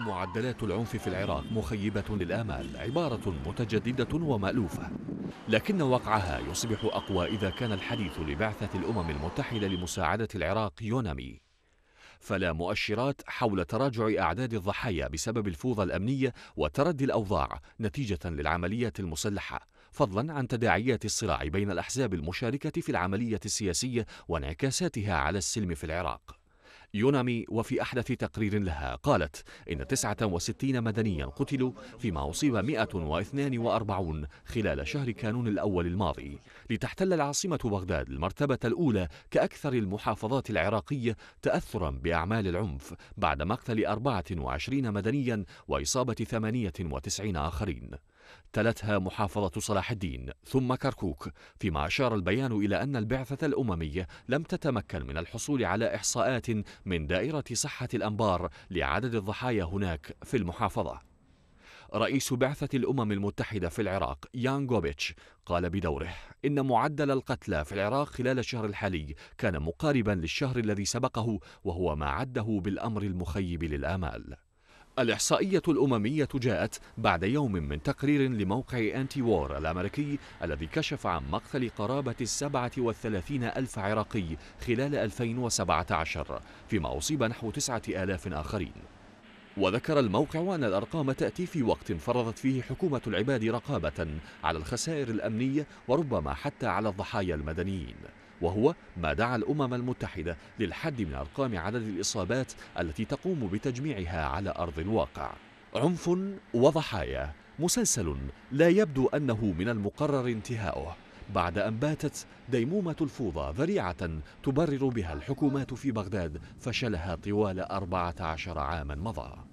معدلات العنف في العراق مخيبة للآمال عبارة متجددة ومألوفة لكن وقعها يصبح أقوى إذا كان الحديث لبعثة الأمم المتحدة لمساعدة العراق يونامي فلا مؤشرات حول تراجع أعداد الضحايا بسبب الفوضى الأمنية وتردي الأوضاع نتيجة للعمليات المسلحة فضلا عن تداعيات الصراع بين الأحزاب المشاركة في العملية السياسية وانعكاساتها على السلم في العراق يونامي وفي أحدث تقرير لها قالت إن 69 مدنيا قتلوا فيما أصيب 142 خلال شهر كانون الأول الماضي لتحتل العاصمة بغداد المرتبة الأولى كأكثر المحافظات العراقية تأثرا بأعمال العنف بعد مقتل 24 مدنيا وإصابة 98 آخرين تلتها محافظة صلاح الدين ثم كركوك فيما أشار البيان إلى أن البعثة الأممية لم تتمكن من الحصول على إحصاءات من دائرة صحة الأنبار لعدد الضحايا هناك في المحافظة رئيس بعثة الأمم المتحدة في العراق يان غوبيتش قال بدوره إن معدل القتلى في العراق خلال الشهر الحالي كان مقاربا للشهر الذي سبقه وهو ما عده بالأمر المخيب للآمال الإحصائية الأممية جاءت بعد يوم من تقرير لموقع أنتي وور الأمريكي الذي كشف عن مقتل قرابة السبعة والثلاثين ألف عراقي خلال 2017 فيما أصيب نحو تسعة آلاف آخرين وذكر الموقع أن الأرقام تأتي في وقت فرضت فيه حكومة العباد رقابة على الخسائر الأمنية وربما حتى على الضحايا المدنيين وهو ما دعا الأمم المتحدة للحد من أرقام عدد الإصابات التي تقوم بتجميعها على أرض الواقع عنف وضحايا مسلسل لا يبدو أنه من المقرر انتهاؤه بعد أن باتت ديمومة الفوضى ذريعة تبرر بها الحكومات في بغداد فشلها طوال 14 عاما مضى